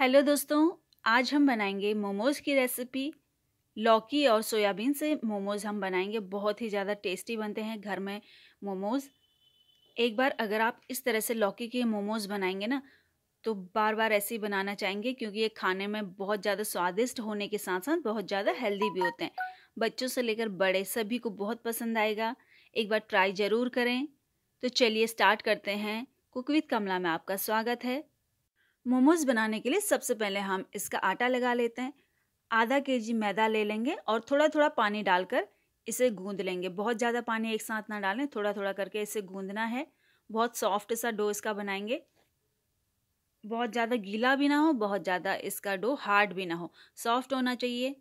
hello दोस्तों आज हम बनाएंगे मोमोज़ की रेसिपी लौकी और सोयाबीन से मोमोज़ हम बनाएंगे बहुत ही ज़्यादा टेस्टी बनते हैं घर में मोमोज़ एक बार अगर आप इस तरह से लौकी के मोमोज़ बनाएंगे ना तो बार बार ऐसे ही बनाना चाहेंगे क्योंकि ये खाने में बहुत ज़्यादा स्वादिष्ट होने के साथ साथ बहुत ज़्यादा हेल्दी भी होते हैं बच्चों से लेकर बड़े सभी को बहुत पसंद आएगा एक बार ट्राई ज़रूर करें तो चलिए स्टार्ट करते हैं कुकविथ कमला में आपका स्वागत है मोमोज बनाने के लिए सबसे पहले हम इसका आटा लगा लेते हैं आधा के जी मैदा ले लेंगे और थोड़ा थोड़ा पानी डालकर इसे गूंद लेंगे बहुत ज़्यादा पानी एक साथ ना डालें थोड़ा थोड़ा करके इसे गूंदना है बहुत सॉफ्ट सा डो इसका बनाएंगे बहुत ज़्यादा गीला भी ना हो बहुत ज़्यादा इसका डो हार्ड भी ना हो सॉफ्ट होना चाहिए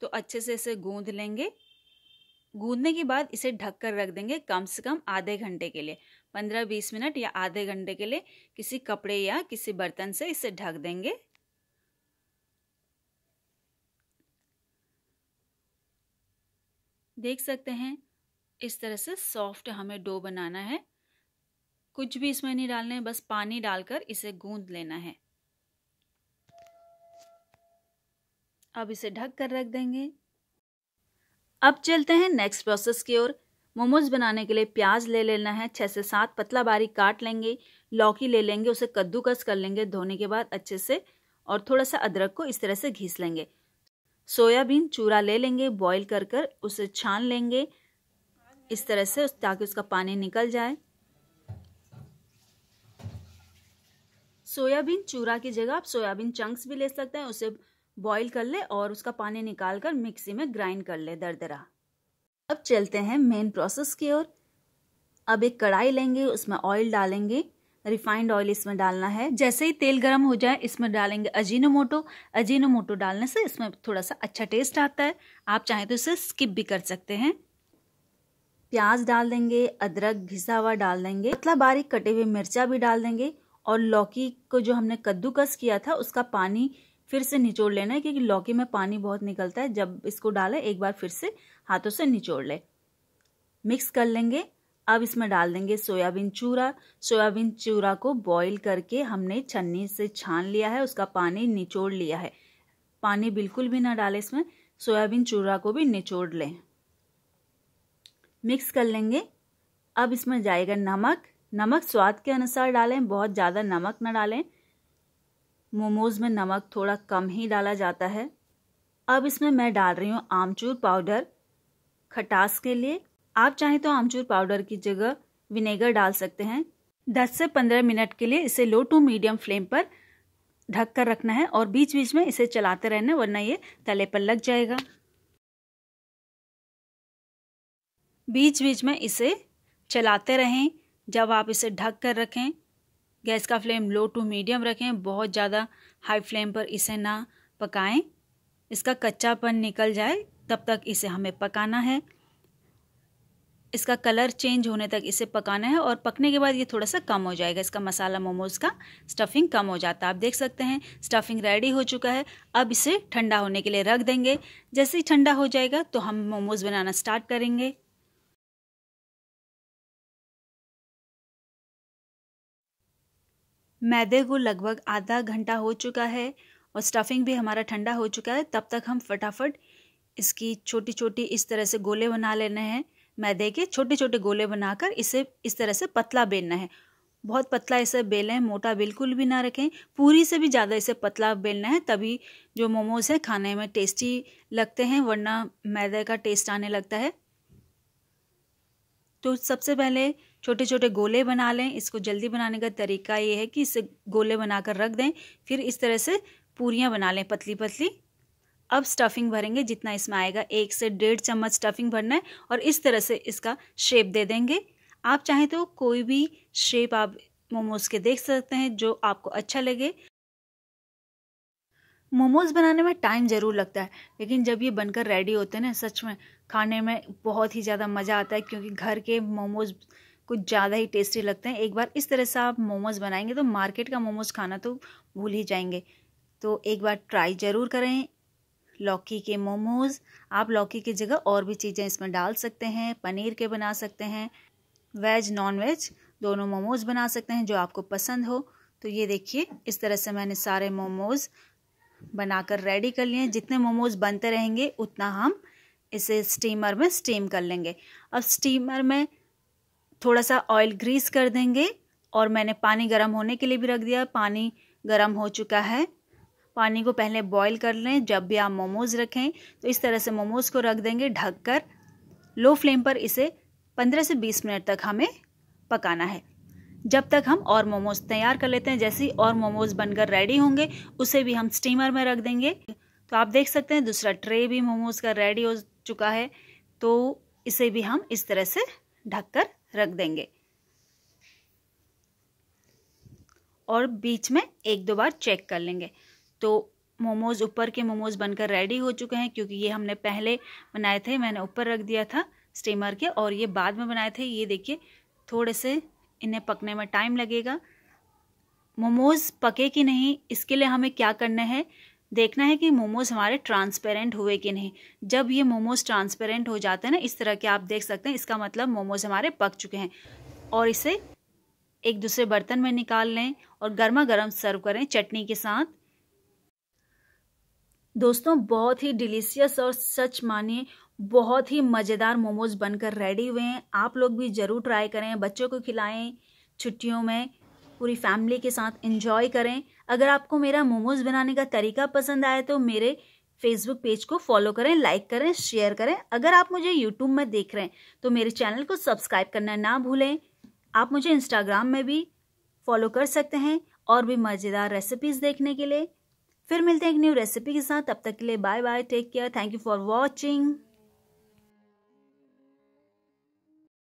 तो अच्छे से इसे गूंद लेंगे गूंदने के बाद इसे ढककर रख देंगे कम से कम आधे घंटे के लिए पंद्रह बीस मिनट या आधे घंटे के लिए किसी कपड़े या किसी बर्तन से इसे ढक देंगे देख सकते हैं इस तरह से सॉफ्ट हमें डो बनाना है कुछ भी इसमें नहीं डालना है बस पानी डालकर इसे गूंद लेना है अब इसे ढक कर रख देंगे अब चलते हैं नेक्स्ट प्रोसेस की ओर मोमोज बनाने के लिए प्याज ले लेना है छः से सात पतला बारीक काट लेंगे लौकी ले लेंगे उसे कद्दूकस कर लेंगे धोने के बाद अच्छे से और थोड़ा सा अदरक को इस तरह से घिस लेंगे सोयाबीन चूरा ले लेंगे बॉईल कर कर उसे छान लेंगे इस तरह से ताकि उसका पानी निकल जाए सोयाबीन चूरा की जगह आप सोयाबीन चंक्स भी ले सकते हैं उसे बॉईल कर ले और उसका पानी निकाल कर मिक्सी में ग्राइंड कर ले दरदरा अब चलते हैं मेन प्रोसेस की ओर अब एक कढ़ाई लेंगे उसमें ऑयल डालेंगे रिफाइंड ऑयल इसमें डालना है जैसे ही तेल गर्म हो जाए इसमें डालेंगे अजीनोमोटो अजीनोमोटो डालने से इसमें थोड़ा सा अच्छा टेस्ट आता है आप चाहें तो इसे स्किप भी कर सकते हैं प्याज डाल देंगे अदरक घिसा हुआ डाल देंगे पतला बारीक कटे हुए मिर्चा भी डाल देंगे और लौकी को जो हमने कद्दूकस किया था उसका पानी फिर से निचोड़ लेना है क्योंकि लौकी में पानी बहुत निकलता है जब इसको डालें एक बार फिर से हाथों से निचोड़ लें मिक्स कर लेंगे अब इसमें डाल देंगे सोयाबीन चूरा सोयाबीन चूरा को बॉईल करके हमने छन्नी से छान लिया है उसका पानी निचोड़ लिया है पानी बिल्कुल भी ना डालें इसमें सोयाबीन चूरा को भी निचोड़ लें मिक्स कर लेंगे अब इसमें जाएगा नमक नमक स्वाद के अनुसार डालें बहुत ज़्यादा नमक ना डालें मोमोज़ में नमक थोड़ा कम ही डाला जाता है अब इसमें मैं डाल रही हूँ आमचूर पाउडर खटास के लिए आप चाहें तो आमचूर पाउडर की जगह विनेगर डाल सकते हैं 10 से 15 मिनट के लिए इसे लो टू मीडियम फ्लेम पर ढक कर रखना है और बीच बीच में इसे चलाते रहना वरना ये तले पर लग जाएगा बीच बीच में इसे चलाते रहें जब आप इसे ढक कर रखें गैस का फ्लेम लो टू मीडियम रखें बहुत ज़्यादा हाई फ्लेम पर इसे ना पकाएं इसका कच्चापन निकल जाए तब तक इसे हमें पकाना है इसका कलर चेंज होने तक इसे पकाना है और पकने के बाद ये थोड़ा सा कम हो जाएगा इसका मसाला मोमोज़ का स्टफिंग कम हो जाता है आप देख सकते हैं स्टफिंग रेडी हो चुका है अब इसे ठंडा होने के लिए रख देंगे जैसे ही ठंडा हो जाएगा तो हम मोमोज़ बनाना स्टार्ट करेंगे मैदे को लगभग आधा घंटा हो चुका है और स्टफिंग भी हमारा ठंडा हो चुका है तब तक हम फटाफट इसकी छोटी छोटी इस तरह से गोले बना लेने हैं मैदे के छोटे छोटे गोले बनाकर इसे इस तरह से पतला बेलना है बहुत पतला इसे बेलें मोटा बिल्कुल भी ना रखें पूरी से भी ज़्यादा इसे पतला बेलना है तभी जो मोमोज़ हैं खाने में टेस्टी लगते हैं वरना मैदे का टेस्ट आने लगता है तो सबसे पहले छोटे छोटे गोले बना लें इसको जल्दी बनाने का तरीका ये है कि इसे गोले बनाकर रख दें फिर इस तरह से पूरियाँ बना लें पतली पतली अब स्टफिंग भरेंगे जितना इसमें आएगा एक से डेढ़ चम्मच स्टफिंग भरना है और इस तरह से इसका शेप दे देंगे आप चाहें तो कोई भी शेप आप मोमोज़ के देख सकते हैं जो आपको अच्छा लगे मोमोज़ बनाने में टाइम ज़रूर लगता है लेकिन जब ये बनकर रेडी होते हैं ना सच में खाने में बहुत ही ज़्यादा मज़ा आता है क्योंकि घर के मोमोज़ कुछ ज़्यादा ही टेस्टी लगते हैं एक बार इस तरह से आप मोमोज़ बनाएंगे तो मार्केट का मोमोज़ खाना तो भूल ही जाएंगे तो एक बार ट्राई ज़रूर करें लौकी के मोमोज आप लौकी की जगह और भी चीज़ें इसमें डाल सकते हैं पनीर के बना सकते हैं वेज नॉन वेज दोनों मोमोज बना सकते हैं जो आपको पसंद हो तो ये देखिए इस तरह से मैंने सारे मोमोज बनाकर रेडी कर लिए जितने मोमोज बनते रहेंगे उतना हम इसे स्टीमर में स्टीम कर लेंगे अब स्टीमर में थोड़ा सा ऑयल ग्रीस कर देंगे और मैंने पानी गर्म होने के लिए भी रख दिया पानी गर्म हो चुका है पानी को पहले बॉईल कर लें जब भी आप मोमोज़ रखें तो इस तरह से मोमोज़ को रख देंगे ढककर लो फ्लेम पर इसे 15 से 20 मिनट तक हमें पकाना है जब तक हम और मोमोज तैयार कर लेते हैं जैसे ही और मोमोज बनकर रेडी होंगे उसे भी हम स्टीमर में रख देंगे तो आप देख सकते हैं दूसरा ट्रे भी मोमोज का रेडी हो चुका है तो इसे भी हम इस तरह से ढककर रख देंगे और बीच में एक दो बार चेक कर लेंगे तो मोमोज़ ऊपर के मोमोज़ बनकर रेडी हो चुके हैं क्योंकि ये हमने पहले बनाए थे मैंने ऊपर रख दिया था स्टीमर के और ये बाद में बनाए थे ये देखिए थोड़े से इन्हें पकने में टाइम लगेगा मोमोज़ पके कि नहीं इसके लिए हमें क्या करना है देखना है कि मोमोज़ हमारे ट्रांसपेरेंट हुए कि नहीं जब ये मोमोज़ ट्रांसपेरेंट हो जाते हैं ना इस तरह के आप देख सकते हैं इसका मतलब मोमोज़ हमारे पक चुके हैं और इसे एक दूसरे बर्तन में निकाल लें और गर्मा गर्म सर्व करें चटनी के साथ दोस्तों बहुत ही डिलीशियस और सच माने बहुत ही मज़ेदार मोमोज बनकर रेडी हुए हैं आप लोग भी ज़रूर ट्राई करें बच्चों को खिलाएं छुट्टियों में पूरी फैमिली के साथ इंजॉय करें अगर आपको मेरा मोमोज बनाने का तरीका पसंद आए तो मेरे फेसबुक पेज को फॉलो करें लाइक करें शेयर करें अगर आप मुझे यूट्यूब में देख रहे हैं तो मेरे चैनल को सब्सक्राइब करना ना भूलें आप मुझे इंस्टाग्राम में भी फॉलो कर सकते हैं और भी मज़ेदार रेसिपीज़ देखने के लिए फिर मिलते हैं एक न्यू रेसिपी के साथ तब तक के लिए bye bye take care thank you for watching